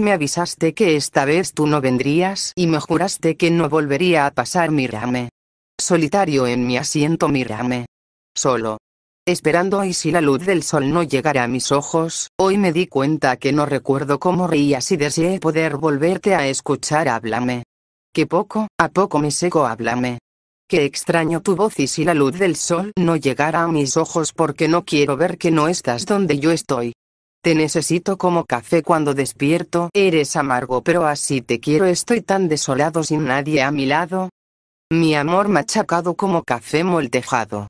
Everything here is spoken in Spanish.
me avisaste que esta vez tú no vendrías y me juraste que no volvería a pasar. Mírame. Solitario en mi asiento, mírame. Solo. Esperando y si la luz del sol no llegara a mis ojos, hoy me di cuenta que no recuerdo cómo reías y deseé poder volverte a escuchar. Háblame. Que poco, a poco me seco, háblame. que extraño tu voz y si la luz del sol no llegara a mis ojos porque no quiero ver que no estás donde yo estoy. Te necesito como café cuando despierto, eres amargo pero así te quiero, estoy tan desolado sin nadie a mi lado. Mi amor machacado como café moltejado.